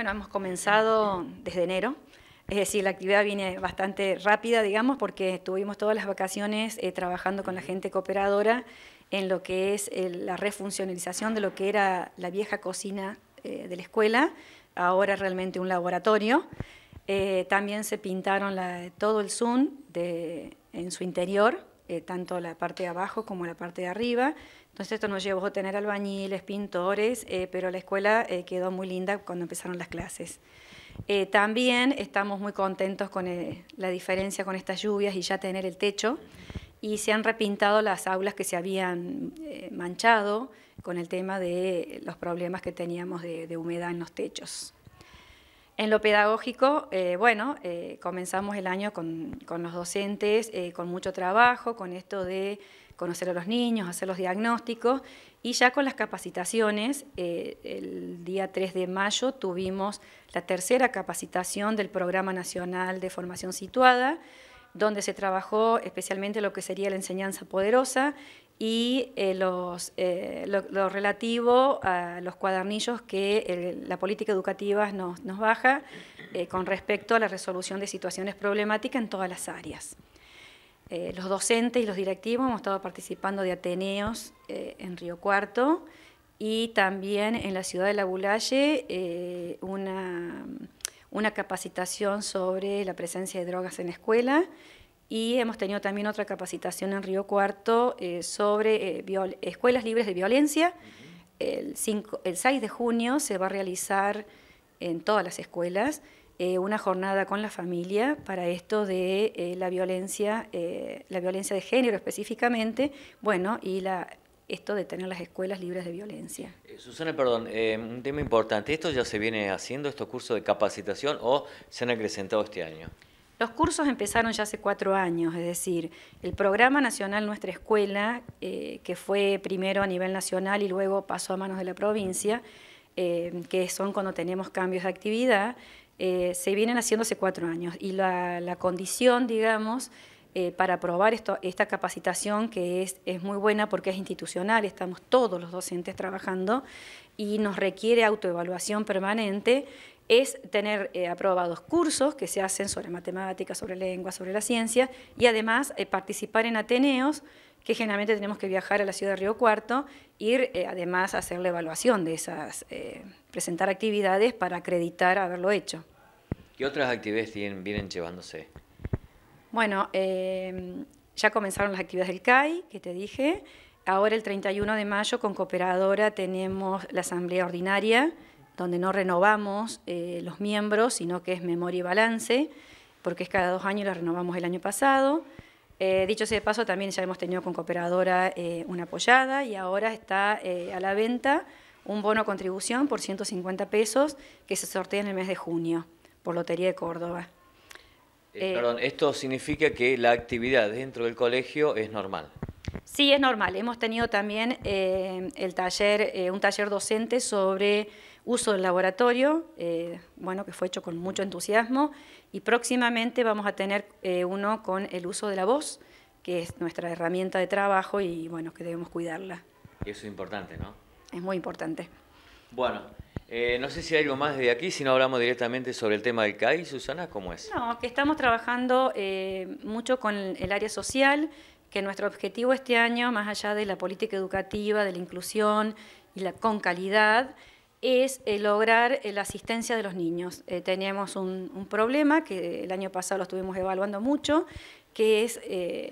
Bueno, hemos comenzado desde enero, es decir, la actividad viene bastante rápida, digamos, porque estuvimos todas las vacaciones eh, trabajando con la gente cooperadora en lo que es eh, la refuncionalización de lo que era la vieja cocina eh, de la escuela, ahora realmente un laboratorio. también se pintaron todo el Zoom en su interior, eh, tanto la parte de abajo como la parte de arriba. Entonces esto nos llevó a tener albañiles, pintores, eh, pero la escuela eh, quedó muy linda cuando empezaron las clases. también estamos muy contentos con la diferencia con estas lluvias y ya tener el techo. Y se han repintado las aulas que se habían manchado con el tema de los problemas que teníamos de humedad en los techos. En lo pedagógico, eh, bueno, eh, comenzamos el año con, los docentes, eh, con mucho trabajo, con esto de conocer a los niños, hacer los diagnósticos y ya con las capacitaciones, el día 3 de mayo tuvimos la tercera capacitación del Programa Nacional de Formación Situada, donde se trabajó especialmente lo que sería la enseñanza poderosa y eh, los, eh, lo, relativo a los cuadernillos que eh, la política educativa nos, baja con respecto a la resolución de situaciones problemáticas en todas las áreas. los docentes y los directivos hemos estado participando de Ateneos en Río Cuarto y también en la ciudad de La Bulalle una, una capacitación sobre la presencia de drogas en la escuela y hemos tenido también otra capacitación en Río Cuarto eh, sobre eh, escuelas libres de violencia. el, 6 de junio se va a realizar en todas las escuelas eh, una jornada con la familia para esto de la, violencia, la violencia de género específicamente, bueno, y la, esto de tener las escuelas libres de violencia. Susana, perdón, un tema importante. ¿Esto ya se viene haciendo, estos cursos de capacitación, o se han acrecentado este año? Los cursos empezaron ya hace cuatro años, es decir, el programa nacional Nuestra Escuela, eh, que fue primero a nivel nacional y luego pasó a manos de la provincia, eh, que son cuando tenemos cambios de actividad, eh, se vienen haciendo hace cuatro años. Y la, condición, digamos, para aprobar esto, esta capacitación que es, es, muy buena porque es institucional, estamos todos los docentes trabajando y nos requiere autoevaluación permanente es tener eh, aprobados cursos que se hacen sobre matemáticas, sobre lengua, sobre la ciencia, y además eh, participar en Ateneos, que generalmente tenemos que viajar a la ciudad de Río Cuarto, ir eh, además a hacer la evaluación de esas, presentar actividades para acreditar haberlo hecho. ¿Qué otras actividades vienen llevándose? Bueno, ya comenzaron las actividades del CAI, que te dije. Ahora el 31 de mayo con Cooperadora tenemos la asamblea ordinaria, donde no renovamos eh, los miembros, sino que es memoria y balance, porque es cada dos años y la renovamos el año pasado. Eh, dicho ese paso, también ya hemos tenido con Cooperadora eh, una apoyada y ahora está a la venta un bono contribución por 150 pesos que se sortea en el mes de junio por Lotería de Córdoba. perdón, esto significa que la actividad dentro del colegio es normal. Sí, es normal. Hemos tenido también eh, el taller, eh, un taller docente sobre uso del laboratorio, eh, bueno, que fue hecho con mucho entusiasmo, y próximamente vamos a tener uno con el uso de la voz, que es nuestra herramienta de trabajo y bueno, que debemos cuidarla. Eso es importante, ¿no? Es muy importante. Bueno, no sé si hay algo más desde aquí, si no hablamos directamente sobre el tema del CAI, Susana, ¿cómo es? No, que estamos trabajando mucho con el área social, que nuestro objetivo este año, más allá de la política educativa, de la inclusión y la con calidad, es eh, lograr eh, la asistencia de los niños. Eh, tenemos un, un, problema que el año pasado lo estuvimos evaluando mucho, que es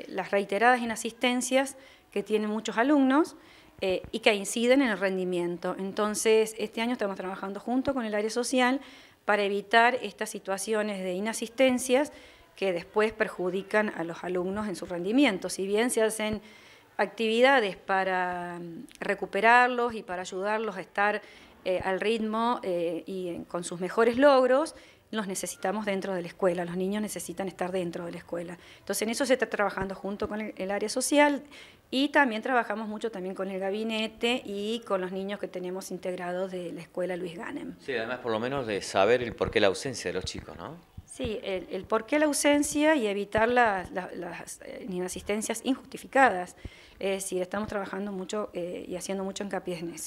las reiteradas inasistencias que tienen muchos alumnos y que inciden en el rendimiento. Entonces, este año estamos trabajando junto con el área social para evitar estas situaciones de inasistencias que después perjudican a los alumnos en su rendimiento. Si bien se hacen actividades para mm, recuperarlos y para ayudarlos a estar eh, al ritmo eh, y con sus mejores logros, los necesitamos dentro de la escuela, los niños necesitan estar dentro de la escuela. Entonces en eso se está trabajando junto con el área social y también trabajamos mucho también con el gabinete y con los niños que tenemos integrados de la escuela Luis Ganem. Sí, además por lo menos de saber el por qué la ausencia de los chicos, ¿no? Sí, el, por qué la ausencia y evitar las eh, inasistencias injustificadas. Es decir, estamos trabajando mucho eh, y haciendo mucho hincapié en eso.